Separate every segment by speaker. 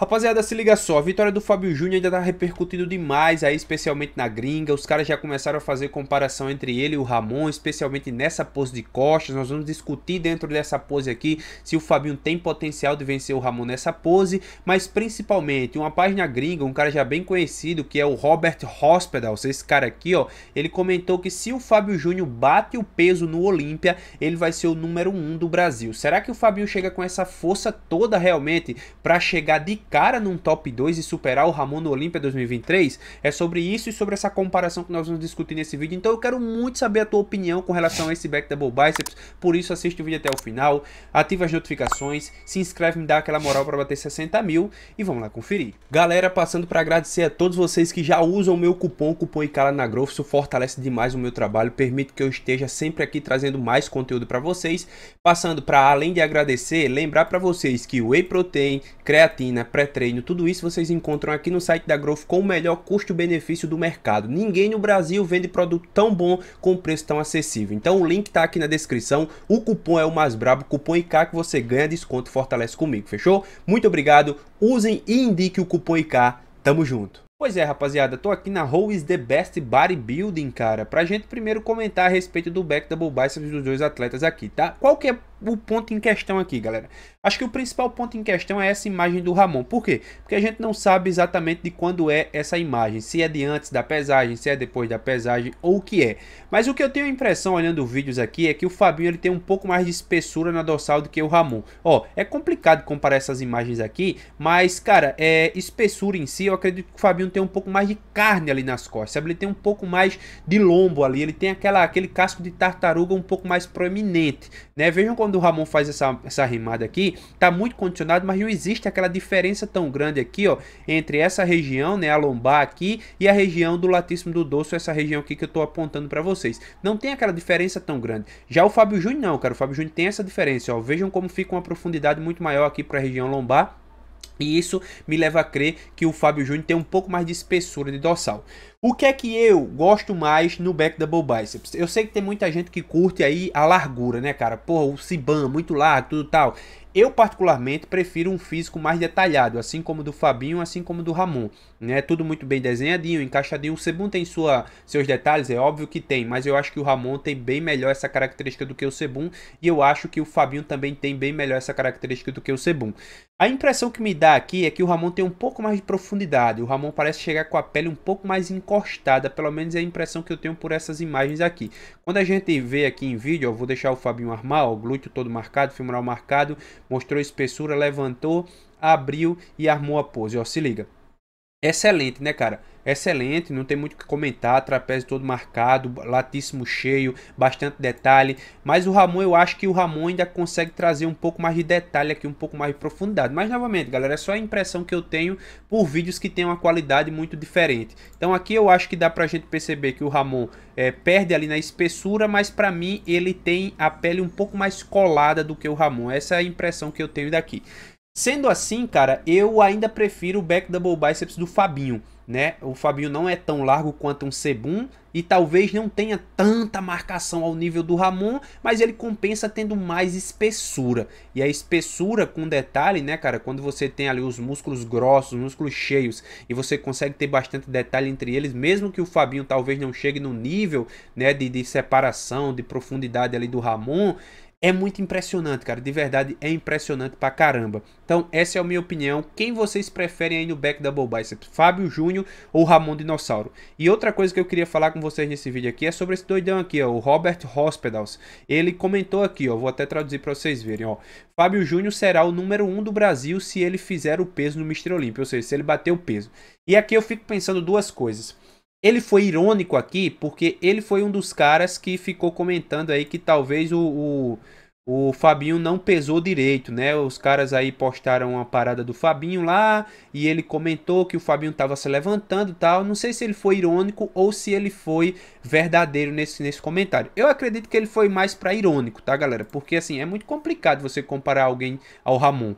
Speaker 1: Rapaziada, se liga só, a vitória do Fábio Júnior ainda tá repercutindo demais aí, especialmente na gringa. Os caras já começaram a fazer comparação entre ele e o Ramon, especialmente nessa pose de costas. Nós vamos discutir dentro dessa pose aqui se o Fabinho tem potencial de vencer o Ramon nessa pose, mas principalmente uma página gringa, um cara já bem conhecido, que é o Robert Hospitals, esse cara aqui, ó, ele comentou que se o Fábio Júnior bate o peso no Olímpia, ele vai ser o número 1 um do Brasil. Será que o Fabinho chega com essa força toda realmente para chegar de cara num top 2 e superar o Ramon no Olímpia 2023? É sobre isso e sobre essa comparação que nós vamos discutir nesse vídeo. Então eu quero muito saber a tua opinião com relação a esse back double biceps. Por isso assiste o vídeo até o final, ativa as notificações, se inscreve, me dá aquela moral para bater 60 mil e vamos lá conferir. Galera, passando para agradecer a todos vocês que já usam o meu cupom, cupom Icala na Growth. Isso fortalece demais o meu trabalho, permite que eu esteja sempre aqui trazendo mais conteúdo para vocês. Passando para além de agradecer, lembrar para vocês que o Whey Protein, creatina, pré-treino. Tudo isso vocês encontram aqui no site da Growth com o melhor custo-benefício do mercado. Ninguém no Brasil vende produto tão bom com preço tão acessível. Então o link está aqui na descrição. O cupom é o mais brabo, cupom IK que você ganha desconto fortalece comigo, fechou? Muito obrigado. Usem e indique o cupom IK. Tamo junto. Pois é, rapaziada, tô aqui na Who is the Best Bodybuilding, cara, pra gente primeiro comentar a respeito do back double biceps dos dois atletas aqui, tá? Qual que é o ponto em questão aqui, galera. Acho que o principal ponto em questão é essa imagem do Ramon. Por quê? Porque a gente não sabe exatamente de quando é essa imagem. Se é de antes da pesagem, se é depois da pesagem ou o que é. Mas o que eu tenho a impressão olhando vídeos aqui é que o Fabinho ele tem um pouco mais de espessura na dorsal do que o Ramon. Ó, é complicado comparar essas imagens aqui, mas, cara, é espessura em si, eu acredito que o Fabinho tem um pouco mais de carne ali nas costas. Sabe? Ele tem um pouco mais de lombo ali, ele tem aquela, aquele casco de tartaruga um pouco mais proeminente, né? Vejam como quando o Ramon faz essa, essa rimada aqui, tá muito condicionado, mas não existe aquela diferença tão grande aqui, ó, entre essa região, né, a lombar aqui, e a região do latíssimo do dorso, essa região aqui que eu tô apontando para vocês. Não tem aquela diferença tão grande. Já o Fábio Júnior não, cara, o Fábio Júnior tem essa diferença, ó, vejam como fica uma profundidade muito maior aqui para a região lombar, e isso me leva a crer que o Fábio Júnior tem um pouco mais de espessura de dorsal. O que é que eu gosto mais no back double biceps? Eu sei que tem muita gente que curte aí a largura, né, cara? Porra, o Siban, muito largo, tudo tal. Eu, particularmente, prefiro um físico mais detalhado, assim como do Fabinho, assim como do Ramon. Né? Tudo muito bem desenhadinho, encaixadinho. O Sebun tem sua, seus detalhes, é óbvio que tem, mas eu acho que o Ramon tem bem melhor essa característica do que o Sebun E eu acho que o Fabinho também tem bem melhor essa característica do que o Sebun. A impressão que me dá aqui é que o Ramon tem um pouco mais de profundidade. O Ramon parece chegar com a pele um pouco mais encostada, pelo menos é a impressão que eu tenho por essas imagens aqui. Quando a gente vê aqui em vídeo, eu vou deixar o Fabinho armar, o glúteo todo marcado, femoral marcado, mostrou espessura, levantou, abriu e armou a pose. Ó, se liga. Excelente, né, cara? Excelente, não tem muito o que comentar. Trapézio todo marcado, latíssimo cheio, bastante detalhe. Mas o Ramon, eu acho que o Ramon ainda consegue trazer um pouco mais de detalhe aqui, um pouco mais de profundidade. Mas novamente, galera, é só a impressão que eu tenho por vídeos que têm uma qualidade muito diferente. Então aqui eu acho que dá pra gente perceber que o Ramon é, perde ali na espessura, mas pra mim ele tem a pele um pouco mais colada do que o Ramon. Essa é a impressão que eu tenho daqui. Sendo assim, cara, eu ainda prefiro o back double biceps do Fabinho, né? O Fabinho não é tão largo quanto um Sebum e talvez não tenha tanta marcação ao nível do Ramon, mas ele compensa tendo mais espessura. E a espessura com detalhe, né, cara, quando você tem ali os músculos grossos, os músculos cheios e você consegue ter bastante detalhe entre eles, mesmo que o Fabinho talvez não chegue no nível, né, de, de separação, de profundidade ali do Ramon, é muito impressionante, cara. De verdade, é impressionante pra caramba. Então, essa é a minha opinião. Quem vocês preferem aí no back double biceps? Fábio Júnior ou Ramon Dinossauro? E outra coisa que eu queria falar com vocês nesse vídeo aqui é sobre esse doidão aqui, ó, o Robert Hospitals. Ele comentou aqui, ó, vou até traduzir pra vocês verem, ó. Fábio Júnior será o número 1 um do Brasil se ele fizer o peso no Mister Olímpio, ou seja, se ele bater o peso. E aqui eu fico pensando duas coisas. Ele foi irônico aqui porque ele foi um dos caras que ficou comentando aí que talvez o, o, o, Fabinho não pesou direito, né? Os caras aí postaram uma parada do Fabinho lá e ele comentou que o Fabinho tava se levantando tal. Não sei se ele foi irônico ou se ele foi verdadeiro nesse, nesse comentário. Eu acredito que ele foi mais para irônico, tá, galera? Porque assim, é muito complicado você comparar alguém ao Ramon.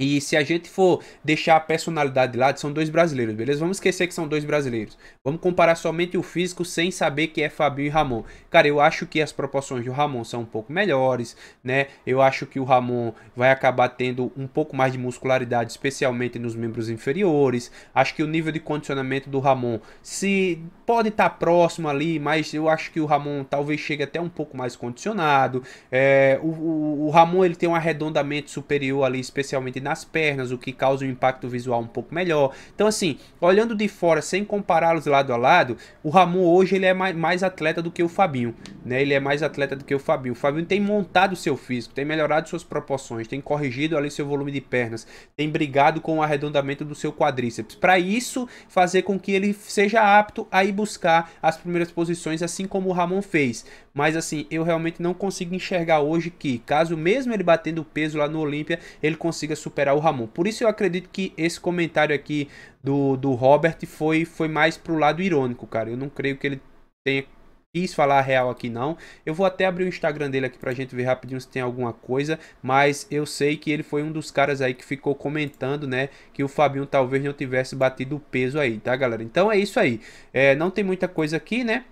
Speaker 1: E se a gente for deixar a personalidade de lado, são dois brasileiros, beleza? Vamos esquecer que são dois brasileiros. Vamos comparar somente o físico sem saber que é Fabinho e Ramon. Cara, eu acho que as proporções do Ramon são um pouco melhores, né? Eu acho que o Ramon vai acabar tendo um pouco mais de muscularidade, especialmente nos membros inferiores. Acho que o nível de condicionamento do Ramon se pode estar tá próximo ali, mas eu acho que o Ramon talvez chegue até um pouco mais condicionado. É, o, o, o Ramon ele tem um arredondamento superior ali, especialmente na nas pernas, o que causa um impacto visual um pouco melhor. Então, assim, olhando de fora, sem compará-los lado a lado, o Ramon hoje ele é mais, atleta do que o Fabinho, né? Ele é mais atleta do que o Fabinho. O Fabinho tem montado seu físico, tem melhorado suas proporções, tem corrigido ali seu volume de pernas, tem brigado com o arredondamento do seu quadríceps. Para isso, fazer com que ele seja apto a ir buscar as primeiras posições, assim como o Ramon fez. Mas assim, eu realmente não consigo enxergar hoje que, caso mesmo ele batendo peso lá no Olímpia, ele consiga superar o Ramon. Por isso eu acredito que esse comentário aqui do, do Robert foi, foi mais pro lado irônico, cara. Eu não creio que ele tenha quis falar real aqui não. Eu vou até abrir o Instagram dele aqui pra gente ver rapidinho se tem alguma coisa, mas eu sei que ele foi um dos caras aí que ficou comentando, né, que o Fabinho talvez não tivesse batido o peso aí, tá, galera? Então é isso aí. É, não tem muita coisa aqui, né?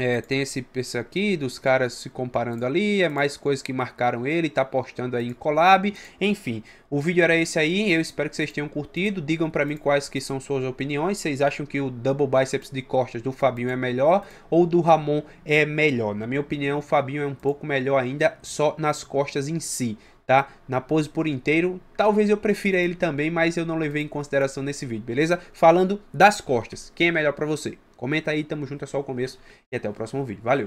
Speaker 1: É, tem esse, esse aqui dos caras se comparando ali, é mais coisas que marcaram ele, tá postando aí em collab, enfim. O vídeo era esse aí, eu espero que vocês tenham curtido, digam para mim quais que são suas opiniões, vocês acham que o double biceps de costas do Fabinho é melhor ou do Ramon é melhor? Na minha opinião, o Fabinho é um pouco melhor ainda só nas costas em si, tá? Na pose por inteiro, talvez eu prefira ele também, mas eu não levei em consideração nesse vídeo, beleza? Falando das costas, quem é melhor para você? Comenta aí, tamo junto, é só o começo e até o próximo vídeo. Valeu!